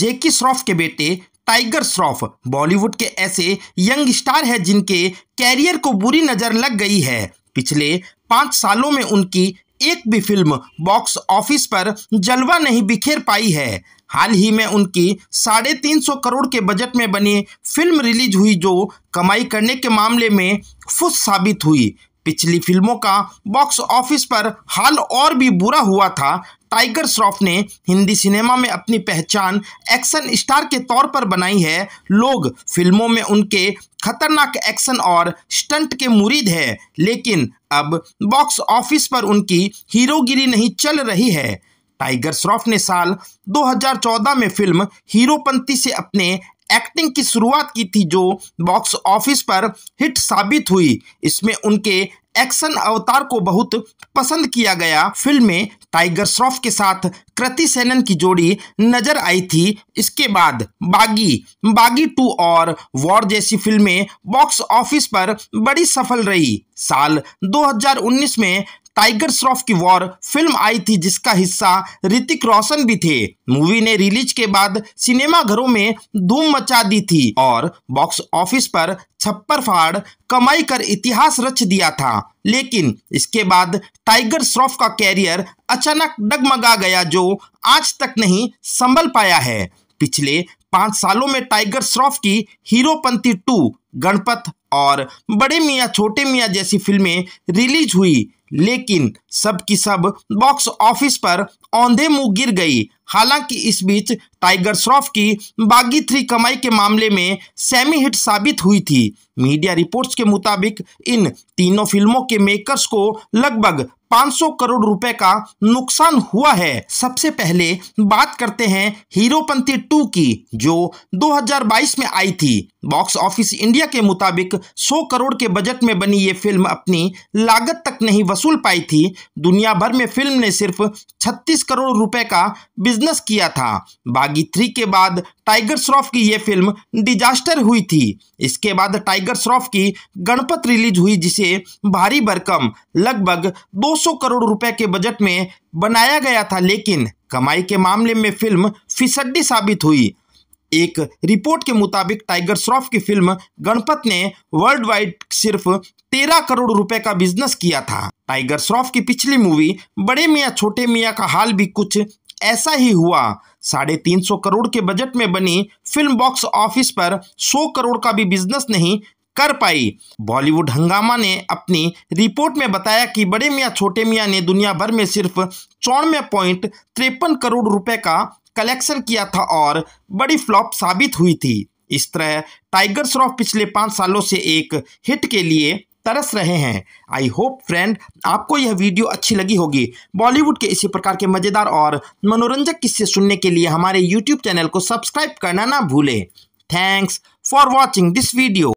जेकी श्रॉफ के बेटे टाइगर श्रॉफ बॉलीवुड के ऐसे यंग स्टार हैं जिनके कैरियर को बुरी नज़र लग गई है पिछले पाँच सालों में उनकी एक भी फिल्म बॉक्स ऑफिस पर जलवा नहीं बिखेर पाई है हाल ही में उनकी साढ़े तीन सौ करोड़ के बजट में बनी फिल्म रिलीज हुई जो कमाई करने के मामले में फुस साबित हुई पिछली फिल्मों का बॉक्स ऑफिस पर हाल और भी बुरा हुआ था टाइगर श्रॉफ ने हिंदी सिनेमा में अपनी पहचान एक्शन स्टार के तौर पर बनाई है लोग फिल्मों में उनके खतरनाक एक्शन और स्टंट के मुरीद हैं लेकिन अब बॉक्स ऑफिस पर उनकी हीरोगिरी नहीं चल रही है टाइगर श्रॉफ ने साल 2014 में फिल्म हीरोपंती से अपने एक्टिंग की शुरुआत की थी जो बॉक्स ऑफिस पर हिट साबित हुई इसमें उनके एक्शन अवतार को बहुत पसंद किया गया फिल्म में टाइगर श्रॉफ के साथ कृति सेनन की जोड़ी नजर आई थी इसके बाद बागी बागी टू और वॉर जैसी फिल्में बॉक्स ऑफिस पर बड़ी सफल रही साल 2019 में टाइगर श्रॉफ की वॉर फिल्म आई थी जिसका हिस्सा ऋतिक रोशन भी थे मूवी ने रिलीज के बाद सिनेमाघरों में धूम मचा दी थी और बॉक्स ऑफिस पर छप्पर फाड़ कमाई कर इतिहास रच दिया था लेकिन इसके बाद टाइगर श्रॉफ का कैरियर अचानक डगमगा गया जो आज तक नहीं संभल पाया है पिछले पांच सालों में टाइगर श्रॉफ की हीरोपंथी टू गणपत और बड़े मियाँ छोटे मियाँ जैसी फिल्में रिलीज हुई लेकिन सब की सब बॉक्स ऑफिस पर औंधे मुंह गिर गई हालांकि इस बीच टाइगर श्रॉफ की बागी थ्री कमाई के मामले में सेमी हिट साबित हुई थी मीडिया रिपोर्ट्स के मुताबिक इन तीनों फिल्मों के मेकर्स को लगभग 500 करोड़ रुपए का नुकसान हुआ है सबसे पहले बात करते हैं हीरोपंथी टू की जो 2022 में आई थी बॉक्स ऑफिस इंडिया के मुताबिक 100 करोड़ के बजट में बनी ये फिल्म अपनी लागत तक नहीं वसूल पाई थी दुनिया भर में फिल्म ने सिर्फ 36 करोड़ रुपए का बिजनेस बिजनेस किया था बागी थ्री के बाद टाइगर श्रॉफ की यह फिल्म डिजास्टर हुई थी इसके बाद टाइगर श्रॉफ की गणपत रिलीज हुई जिसे भारी भरकम लगभग 200 करोड़ रुपए के बजट में बनाया गया था लेकिन कमाई के मामले में फिल्म फिसड्डी साबित हुई एक रिपोर्ट के मुताबिक टाइगर श्रॉफ की फिल्म गणपत ने वर्ल्ड वाइड सिर्फ तेरह करोड़ रुपए का बिजनेस किया था टाइगर श्रॉफ की पिछली मूवी बड़े मियाँ छोटे मियाँ का हाल भी कुछ ऐसा ही हुआ साढ़े तीन सौ करोड़ के बजट में बनी फिल्म बॉक्स ऑफिस पर सौ करोड़ का भी बिजनेस नहीं कर पाई बॉलीवुड हंगामा ने अपनी रिपोर्ट में बताया कि बड़े मियाँ छोटे मियाँ ने दुनिया भर में सिर्फ चौनवे पॉइंट तिरपन करोड़ रुपए का कलेक्शन किया था और बड़ी फ्लॉप साबित हुई थी इस तरह टाइगर श्रॉफ पिछले पाँच सालों से एक हिट के लिए तरस रहे हैं आई होप फ्रेंड आपको यह वीडियो अच्छी लगी होगी बॉलीवुड के इसी प्रकार के मज़ेदार और मनोरंजक किस्से सुनने के लिए हमारे यूट्यूब चैनल को सब्सक्राइब करना ना भूलें thanks for watching this video